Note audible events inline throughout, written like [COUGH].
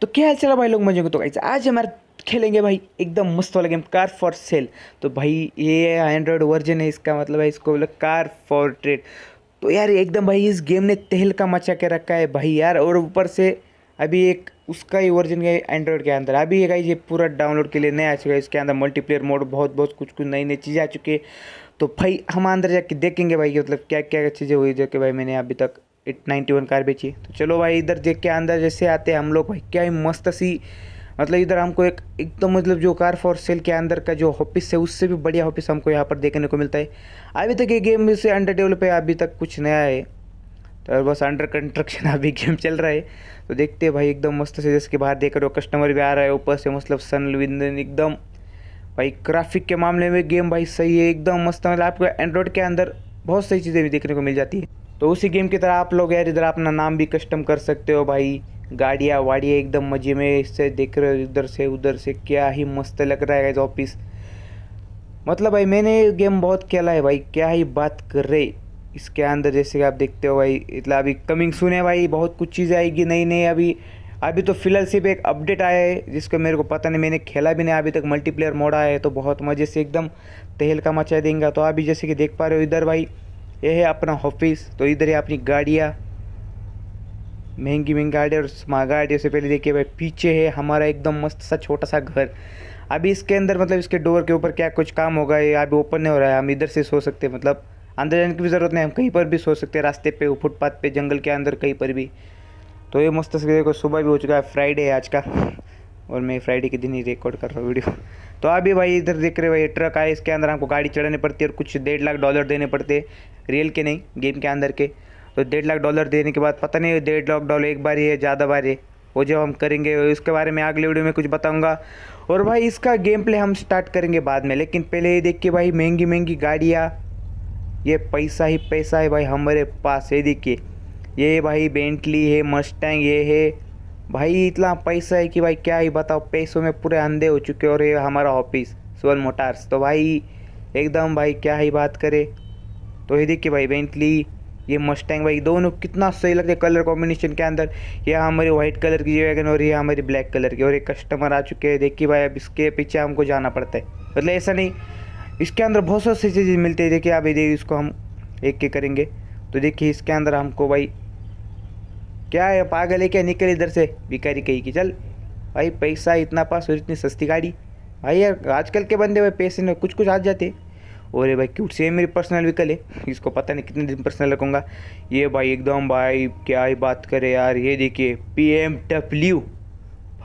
तो क्या हाल चला भाई लोग मजे को तो कैसे आज हमारे खेलेंगे भाई एकदम मस्त वाला गेम कार फॉर सेल तो भाई ये एंड्रॉयड वर्जन है इसका मतलब है इसको बोला कार फॉर ट्रेड तो यार एकदम भाई इस गेम ने तहल का मचा के रखा है भाई यार और ऊपर से अभी एक उसका ही वर्जन है एंड्रॉयड के अंदर अभी ये गाई ये पूरा डाउनलोड के लिए नया आ चुका है इसके अंदर मल्टीप्लेयर मोड बहुत बहुत कुछ कुछ नई नई चीज़ें आ चुकी है तो भाई हम अंदर जाके देखेंगे भाई मतलब क्या क्या चीज़ें हुई जो कि भाई मैंने अभी तक एट नाइन्टी वन कार बेची तो चलो भाई इधर देख के अंदर जैसे आते हैं हम लोग भाई क्या ही मस्त सी मतलब इधर हमको एक एकदम तो मतलब जो कार फॉर सेल के अंदर का जो ऑफिस है उससे भी बढ़िया ऑफिस हमको यहाँ पर देखने को मिलता है अभी तक ये गेम से अंडर डेवलप है अभी तक कुछ नया है तो बस अंडर कंस्ट्रक्शन [LAUGHS] अभी गेम चल रहा है तो देखते हैं भाई एकदम मस्त से जैसे कि बाहर देख रहे हो कस्टमर भी आ रहा है ऊपर से मतलब सन विंदन एकदम भाई ग्राफिक के मामले में गेम भाई सही है एकदम मस्त मतलब आपको एंड्रॉयड के अंदर बहुत सही चीज़ें भी देखने को मिल जाती है तो उसी गेम की तरह आप लोग यार इधर अपना नाम भी कस्टम कर सकते हो भाई गाड़िया वाड़ियाँ एकदम मज़े में इससे देख रहे हो इधर से उधर से क्या ही मस्त लग रहा है ऑफिस मतलब भाई मैंने ये गेम बहुत खेला है भाई क्या ही बात कर रहे इसके अंदर जैसे कि आप देखते हो भाई इतना अभी कमिंग सुने भाई बहुत कुछ चीज़ें आएगी नई नई अभी अभी तो फिलहाल सिर्फ एक अपडेट आया है जिसका मेरे को पता नहीं मैंने खेला भी नहीं अभी तक मल्टीप्लेयर मोड आया है तो बहुत मज़े से एकदम तहलका मचा देंगे तो अभी जैसे कि देख पा रहे हो इधर भाई ये है अपना ऑफिस तो इधर है अपनी गाड़ियाँ महंगी महंगी गाड़ी और स्मा गाड़ी से पहले देखिए भाई पीछे है हमारा एकदम मस्त सा छोटा सा घर अभी इसके अंदर मतलब इसके डोर के ऊपर क्या कुछ काम होगा ये अभी ओपन नहीं हो रहा है हम इधर से सो सकते हैं मतलब अंदर जाने की भी ज़रूरत नहीं हम कहीं पर भी सो सकते हैं रास्ते पे फुटपाथ पे जंगल के अंदर कहीं पर भी तो ये मस्त से देखो सुबह भी हो चुका है फ्राइडे है आज का और मैं फ्राइडे के दिन ही रिकॉर्ड कर रहा हूँ वीडियो तो अभी भाई इधर देख रहे भाई ट्रक आए इसके अंदर हमको गाड़ी चढ़ानी पड़ती है और कुछ डेढ़ लाख डॉलर देने पड़ते रियल के नहीं गेम के अंदर के तो डेढ़ लाख डॉलर देने के बाद पता नहीं डेढ़ लाख डॉलर एक बार ही है ज़्यादा बार है वो जब हम करेंगे उसके बारे में अगले वीडियो में कुछ बताऊंगा और भाई इसका गेम प्ले हम स्टार्ट करेंगे बाद में लेकिन पहले ये देख के भाई महंगी महंगी गाड़ियाँ ये पैसा ही पैसा है भाई हमारे पास ये देखिए ये भाई बेंटली है मस्टैंग ये है भाई इतना पैसा है कि भाई क्या ही बताओ पैसों में पूरे अंधे हो चुके और ये हमारा ऑफिस सुवन मोटार्स तो भाई एकदम भाई क्या ही बात करे तो ये देखिए भाई बेंटली ये मस्टैंग भाई दोनों कितना सही लगता है कलर कॉम्बिनेशन के अंदर यह हमारी व्हाइट कलर की वैगन और यह हमारी ब्लैक कलर की और एक कस्टमर आ चुके हैं देखिए भाई अब इसके पीछे हमको जाना पड़ता है मतलब ऐसा नहीं इसके अंदर बहुत सारी चीज़ें मिलती है देखिए आप ये इसको हम एक के करेंगे तो देखिए इसके अंदर हमको भाई क्या है पागल है क्या निकल इधर से भिकारी कही कि चल भाई पैसा इतना पास और इतनी सस्ती गाड़ी भाई यार आजकल के बंदे भाई पैसे में कुछ कुछ आ जाते और ये भाई क्यूट से मेरी पर्सनल व्हीकल है इसको पता नहीं कितने दिन पर्सनल रखूँगा ये भाई एकदम भाई क्या ही बात करे यार ये देखिए पी एम डब्ल्यू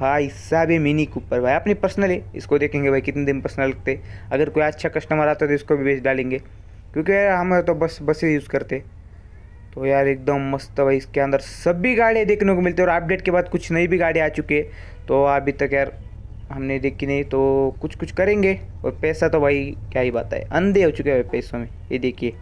भाई साहब ये मिनी कूपर भाई अपनी पर्सनल है इसको देखेंगे भाई कितने दिन पर्सनल रखते अगर कोई अच्छा कस्टमर आता है तो इसको भी बेच डालेंगे क्योंकि हम तो बस बस ही यूज़ करते तो यार एकदम मस्त भाई इसके अंदर सभी गाड़ियाँ देखने को मिलती है और अपडेट के बाद कुछ नई भी गाड़ियाँ आ चुकी है तो अभी तक यार हमने देखी नहीं तो कुछ कुछ करेंगे और पैसा तो भाई क्या ही बात है अंधे हो चुके हैं पैसों में ये देखिए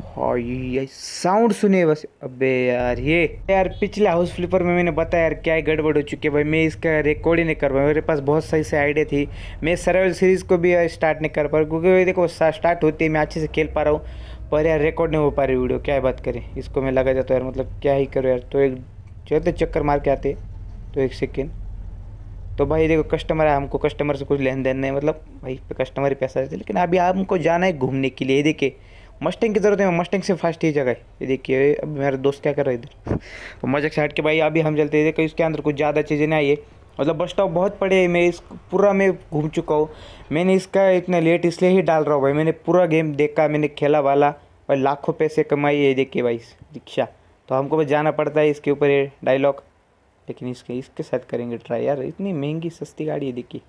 भाई ये साउंड सुने बस अबे यार ये यार पिछले हाउस फ्लिपर में मैंने बताया यार क्या गड़बड़ हो चुकी है भाई मैं इसका रिकॉर्ड ही नहीं कर पाया मेरे पास बहुत सही से आइडिया थी मैं सर्वाइवल सीरीज़ को भी स्टार्ट नहीं कर पा रहा क्योंकि देखो स्टार्ट होती है मैं अच्छे से खेल पा रहा हूँ पर यार रिकॉर्ड नहीं हो पा रही वीडियो क्या बात करें इसको मैं लगा जाता यार मतलब क्या ही करो यार तो एक चलते तो चक्कर मार के आते तो एक सेकेंड तो भाई देखो कस्टमर है हमको कस्टमर से कुछ लेन देन नहीं मतलब भाई कस्टमर ही पैसा देते लेकिन अभी हमको जाना है घूमने के लिए देखिए मस्टिंग की ज़रूरत है मस्टिंग से फास्ट ही जगह ये देखिए अब मेरा दोस्त क्या कर रहे इधर तो मजाक से हट के भाई अभी हम चलते हैं देखिए उसके अंदर कुछ ज़्यादा चीज़ें नहीं आई है मतलब बस स्टॉप बहुत पड़े मैं इस पूरा मैं घूम चुका हूँ मैंने इसका इतना लेट इसलिए ही डाल रहा हूँ भाई मैंने पूरा गेम देखा मैंने खेला वाला और लाखों पैसे कमाई है देखिए भाई रिक्शा तो हमको बस जाना पड़ता है इसके ऊपर ये डायलॉग लेकिन इसके इसके साथ करेंगे ट्राई यार इतनी महंगी सस्ती गाड़ी है देखिए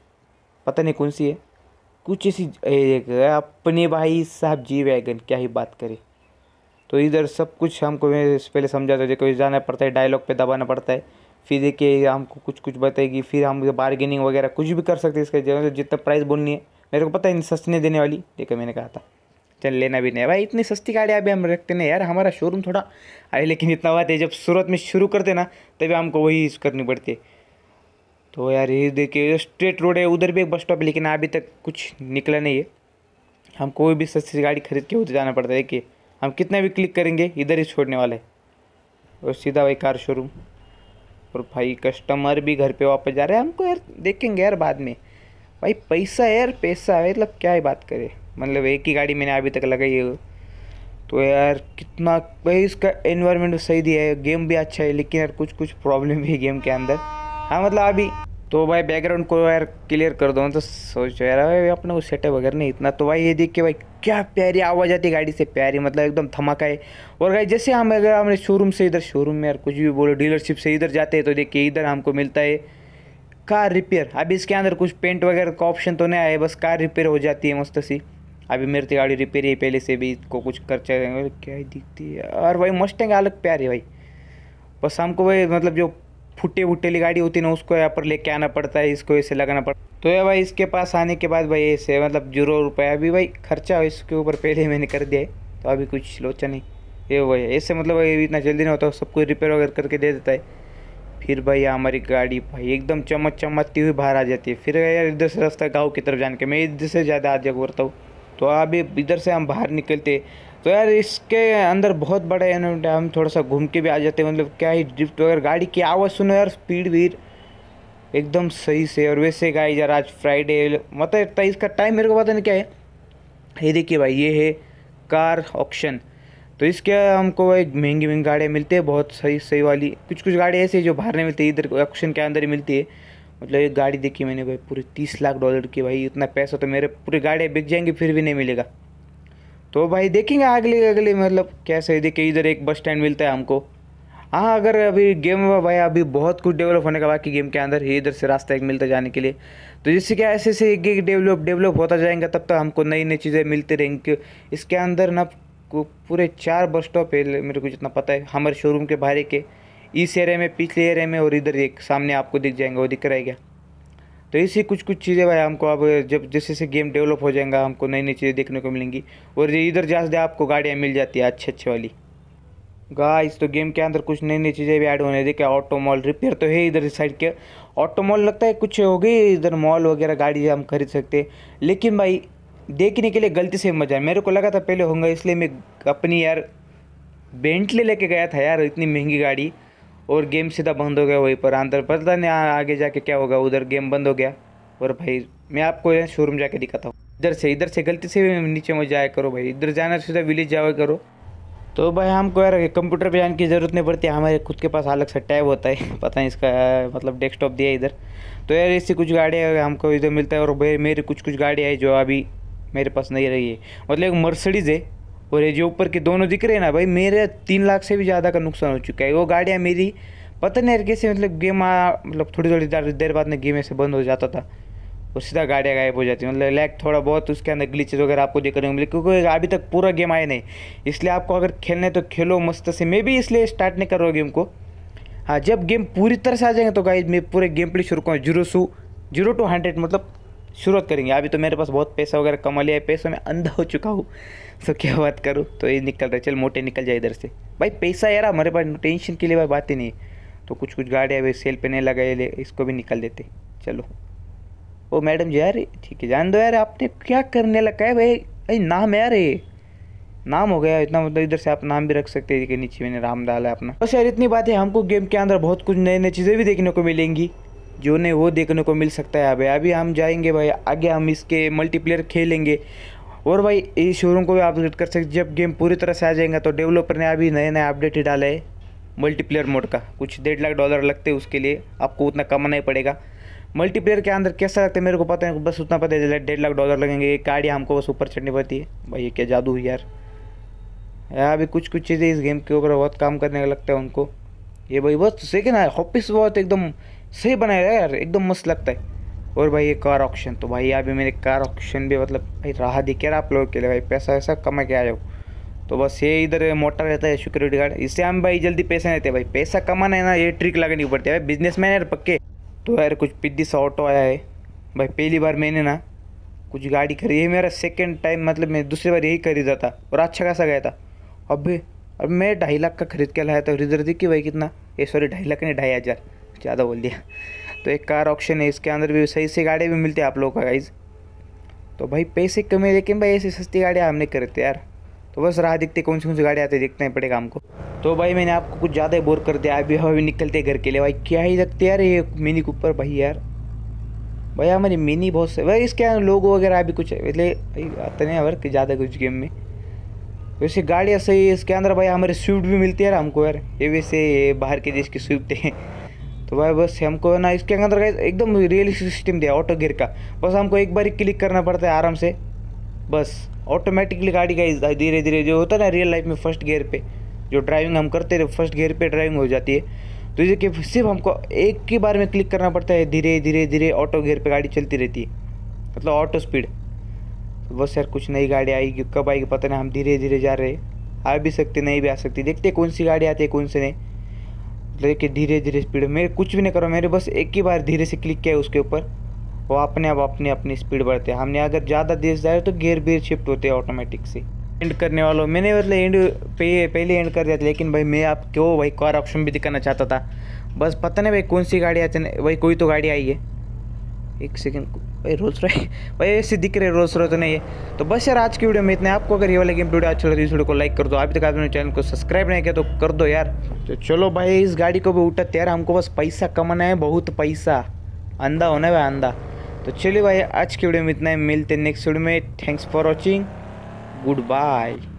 पता नहीं कौन सी है कुछ ऐसी अपने भाई साहब जी वैगन क्या ही बात करें तो इधर सब कुछ हमको पहले समझा दो देखो जाना पड़ता है डायलॉग पे दबाना पड़ता है फिर देखिए हमको कुछ कुछ बताएगी फिर हम बार्गेनिंग वगैरह कुछ भी कर सकते हैं इसके जितना प्राइस बोलनी है मेरे को पता है इन सस्ती नहीं देने वाली देखा मैंने कहा था चल लेना भी नहीं भाई इतनी सस्ती गाड़ी अभी हम रखते नहीं यार हमारा शोरूम थोड़ा अरे लेकिन इतना बात है जब सूरत में शुरू करते ना तभी हमको वही यूज़ करनी पड़ती है तो यार ये देखिए स्ट्रेट रोड है उधर भी एक बस स्टॉप लेकिन अभी तक कुछ निकला नहीं है हम कोई भी सस्ती गाड़ी खरीद के उधर जाना पड़ता है कि हम कितना भी क्लिक करेंगे इधर ही छोड़ने वाला है और सीधा भाई कार शोरूम और भाई कस्टमर भी घर पे वापस जा रहे हैं हमको यार देखेंगे यार बाद में भाई पैसा यार पैसा है मतलब क्या ही बात करें मतलब एक ही गाड़ी मैंने अभी तक लगाई है तो यार कितना भाई इसका एनवायरनमेंट सही दिया है गेम भी अच्छा है लेकिन यार कुछ कुछ प्रॉब्लम भी है गेम के अंदर हाँ मतलब अभी तो भाई बैकग्राउंड को यार क्लियर कर दो तो सोचो यार भाई अपने को सेटअप वगैरह नहीं इतना तो भाई ये देख के भाई क्या प्यारी आवाज़ आती है गाड़ी से प्यारी मतलब एकदम धमाका है और भाई जैसे हम अगर हमने शोरूम से इधर शोरूम में यार कुछ भी बोलो डीलरशिप से इधर जाते हैं तो देखिए इधर हमको मिलता है कार रिपेयर अभी इसके अंदर कुछ पेंट वगैरह का ऑप्शन तो नहीं आया बस कार रिपेयर हो जाती है मस्त सी अभी मेरे तो गाड़ी रिपेयर ही पहले से भी को कुछ खर्चा क्या ही दिखती है और भाई मस्टेंग अलग प्यार है भाई बस हमको भाई मतलब जो फुटे फुट्टे वाली गाड़ी होती है ना उसको यहाँ पर लेके आना पड़ता है इसको ऐसे लगाना पड़ता तो ये भाई इसके पास आने के बाद भाई ऐसे मतलब जीरो रुपया अभी भाई खर्चा हो इसके ऊपर पहले मैंने कर दिया है तो अभी कुछ लोचा नहीं ये भाई ऐसे मतलब भाई इतना जल्दी नहीं होता सब कुछ रिपेयर वगैरह करके दे देता है फिर भाई हमारी गाड़ी भाई एकदम चमक चमकती हुई बाहर आ जाती है फिर यार इधर से रास्ता गाँव की तरफ जाने के मैं इधर से ज़्यादा आगे करता हूँ तो अभी इधर से हम बाहर निकलते तो यार इसके अंदर बहुत बड़ा एनवायरमेंट है हम थोड़ा सा घूम के भी आ जाते मतलब क्या ही ड्रिफ्ट वगैरह गाड़ी की आवाज़ सुनो यार स्पीड वीर एकदम सही से और वैसे गाई यार आज फ्राइडे मतलब इसका टाइम मेरे को पता नहीं क्या है ये देखिए भाई ये है कार ऑप्शन तो इसके हमको भाई महंगी महंगी गाड़ियाँ मिलती है बहुत सही सही वाली कुछ कुछ गाड़ियाँ ऐसी जो बाहर नहीं मिलती इधर ऑप्शन के अंदर ही मिलती है मतलब एक गाड़ी देखी मैंने भाई पूरे तीस लाख डॉलर की भाई इतना पैसा तो मेरे पूरी गाड़ियाँ बिक जाएंगी फिर भी नहीं मिलेगा तो भाई देखेंगे अगले अगले मतलब कैसे देखिए इधर एक बस स्टैंड मिलता है हमको हाँ अगर अभी गेम भाई अभी बहुत कुछ डेवलप होने का बाकी गेम के अंदर ही इधर से रास्ता एक मिलता जाने के लिए तो जिससे क्या ऐसे ऐसे एक एक डेवलप डेवलप होता जाएगा तब तक तो हमको नई नई चीज़ें मिलती रहेंगी इसके अंदर ना पूरे चार बस स्टॉप है मेरे को जितना पता है हमारे शोरूम के बाहर के इस एरिया में पिछले एरिया में और इधर एक सामने आपको दिख जाएंगे वो दिख रहेगा तो ऐसी कुछ कुछ चीज़ें भाई हमको अब जब जैसे जैसे गेम डेवलप हो जाएगा हमको नई नई चीज़ें देखने को मिलेंगी और इधर ज़्यादा आपको गाड़ियाँ मिल जाती है अच्छे अच्छे वाली गाइस तो गेम के अंदर कुछ नई नई चीज़ें भी ऐड होने देखे ऑटो मॉल रिपेयर तो है इधर साइड के ऑटो मॉल लगता है कुछ हो गई इधर मॉल वगैरह गाड़ी हम खरीद सकते लेकिन भाई देखने के लिए गलती से मजा है मेरे को लगा था पहले होंगे इसलिए मैं अपनी यार बेंटले लेके गया था यार इतनी महंगी गाड़ी और गेम सीधा बंद हो गया वहीं पर अंदर पता नहीं आगे जाके क्या होगा उधर गेम बंद हो गया और भाई मैं आपको शोरूम जाके दिखाता हूँ इधर से इधर से गलती से नीचे में जाया करो भाई इधर जाना सीधा विलेज जाया करो तो भाई हमको यार कंप्यूटर पे जाने की ज़रूरत नहीं पड़ती हमारे खुद के पास अलग सा टैब होता है [LAUGHS] पता नहीं इसका मतलब डेस्कटॉप दिया इधर तो यार ऐसी कुछ गाड़ियाँ हमको इधर मिलता है और भाई मेरी कुछ कुछ गाड़ियाँ है जो अभी मेरे पास नहीं रही है मतलब एक मर्सडीज़ है और ये जो ऊपर के दोनों दिख रहे हैं ना भाई मेरे तीन लाख से भी ज़्यादा का नुकसान हो चुका है वो गाड़ियाँ मेरी पता नहीं कैसे मतलब गेम मतलब थोड़ी थोड़ी देर बाद में गेम ऐसे बंद हो जाता था और सीधा गाड़ियाँ गायब हो जाती है मतलब लैग थोड़ा बहुत उसके अंदर ग्लीचेज वगैरह आपको देखने को मिले क्योंकि अभी तक पूरा गेम आया नहीं इसलिए आपको अगर खेलना है तो खेलो मस्त से मैं भी इसलिए स्टार्ट नहीं कर रहा हूँ गेम को हाँ जब गेम पूरी तरह से आ जाएंगे तो गाइज मैं पूरे गेम प्ले शुरू करूँ जीरो सू जीरो टू हंड्रेड मतलब शुरुआत करेंगे अभी तो मेरे पास बहुत पैसा वगैरह कमा लिया है पैसों में अंधा हो चुका हूँ सो [LAUGHS] तो क्या बात करूँ तो ये निकल रहा है चल मोटे निकल जाए इधर से भाई पैसा यार हमारे पास टेंशन के लिए भाई बात ही नहीं तो कुछ कुछ गाड़ियाँ भाई सेल पे नहीं लगाए ले इसको भी निकल देते चलो ओ मैडम जी यार ठीक है जान दो यार आपने क्या करने लगा है भाई भाई नाम यार ये नाम हो गया इतना मतलब इधर से आप नाम भी रख सकते हैं कि नीचे मैंने राम डाला है अपना बस यार इतनी बात है हमको गेम के अंदर बहुत कुछ नई नई चीज़ें भी देखने को मिलेंगी जो नहीं वो देखने को मिल सकता है भाई अभी हम जाएंगे भाई आगे हम इसके मल्टीप्लेयर खेलेंगे और भाई इस शोरूम को भी अपग्रेड कर सकते जब गेम पूरी तरह से आ जाएगा तो डेवलपर ने अभी नए नए अपडेट ही डाला है मल्टीप्लेयर मोड का कुछ डेढ़ लाख डॉलर लगते हैं उसके लिए आपको उतना कमाना ही पड़ेगा मल्टीप्लेयर के अंदर कैसा लगता है मेरे को पता है बस उतना पता है डेढ़ लाख डॉलर लगेंगे एक गाड़ी हमको बस ऊपर चढ़नी पड़ती है भाई ये क्या जादू है यार यार अभी कुछ कुछ चीज़ें इस गेम के ऊपर बहुत काम करने का लगता है उनको ये भाई बस सेकेंड है हॉपिस बहुत एकदम सही बनाया है यार एकदम मस्त लगता है और भाई ये कार ऑप्शन तो भाई अभी मेरे कार ऑप्शन भी मतलब भाई राह दी रहा आप लोगों के लिए भाई पैसा वैसा कमा के आ जाओ तो बस ये इधर मोटा रहता है सिक्योरिटी गार्ड इससे हम भाई जल्दी पैसे नहीं भाई पैसा कमाना है ना ये ट्रिक लगानी पड़ती है भाई बिजनेस मैन यार पक्के तो यार कुछ पिद्दी सा ऑटो आया है भाई पहली बार मैंने ना कुछ गाड़ी खरीदी ये मेरा सेकेंड टाइम मतलब मैं दूसरी बार यही खरीदा था और अच्छा खासा गया था अब अब मैं ढाई लाख का खरीद के लाया था रिजर्व देखिए भाई कितना ये सॉरी ढाई लाख नहीं ढाई हज़ार ज़्यादा बोल दिया तो एक कार ऑप्शन है इसके अंदर भी सही सी गाड़ी भी मिलती है आप लोगों का गाइज तो भाई पैसे कम है लेकिन भाई ऐसी सस्ती गाड़ियाँ हम नहीं करते यार तो बस राह दिखते कौन सी कौन सी गाड़ी आती देखते देखना ही पड़ेगा हमको तो भाई मैंने आपको कुछ ज़्यादा ही बोर कर दिया अभी हम अभी निकलते घर के लिए भाई क्या ही लगते यार ये मिनी कूपर भाई यार भाई हमारी मिनी बहुत से भाई इसके लोग वगैरह अभी कुछ भाई आता नहीं है ज़्यादा कुछ गेम में वैसे तो गाड़ियाँ सही है इसके अंदर भाई हमारे स्विफ्ट भी मिलती है यार हमको यार ये वैसे बाहर के देश की स्विफ्ट है तो भाई बस हमको ना इसके अंदर एकदम रियलिस्टिक सिस्टम दिया ऑटो गियर का बस हमको एक बार ही क्लिक करना पड़ता है आराम से बस ऑटोमेटिकली गाड़ी का धीरे धीरे जो होता है ना रियल लाइफ में फर्स्ट गियर पे जो ड्राइविंग हम करते रहे फर्स्ट गियर पे ड्राइविंग हो जाती है तो इसे कि सिर्फ हमको एक ही बार में क्लिक करना पड़ता है धीरे धीरे धीरे ऑटो गियर पे गाड़ी चलती रहती है मतलब ऑटो स्पीड तो बस यार कुछ नई गाड़ी आएगी कब आएगी पता नहीं हम धीरे धीरे जा रहे आ भी सकते नहीं भी आ सकती देखते कौन सी गाड़ी आती है कौन सी नहीं देखिए धीरे धीरे स्पीड मेरे कुछ भी नहीं करो मेरे बस एक ही बार धीरे से क्लिक किया उसके ऊपर वो अपने आप अपने अपनी स्पीड बढ़ते हमने अगर ज़्यादा से जाए तो गेयर बेयर शिफ्ट होते हैं ऑटोमेटिक से एंड करने वालों मैंने मतलब एंड पे पहले एंड कर दिया था लेकिन भाई मैं आप क्यों भाई कार ऑप्शन भी दिखाना चाहता था बस पता नहीं भाई कौन सी गाड़ी आती है भाई कोई तो गाड़ी आई है एक सेकेंड भाई रोज रहे भाई ऐसे दिख रहे रोज तो नहीं है तो बस यार आज की वीडियो में इतने आपको अगर ये वाली गेम वीडियो अच्छी लगी इस वीडियो को लाइक कर दो अभी तक आपने चैनल को सब्सक्राइब नहीं किया तो कर दो यार तो चलो भाई इस गाड़ी को भी उठाते यार हमको बस पैसा कमाना है बहुत पैसा अंधा होना है अंधा तो चलिए भाई आज की वीडियो में इतना है मिलते नेक्स्ट वीडियो में thanks for watching good bye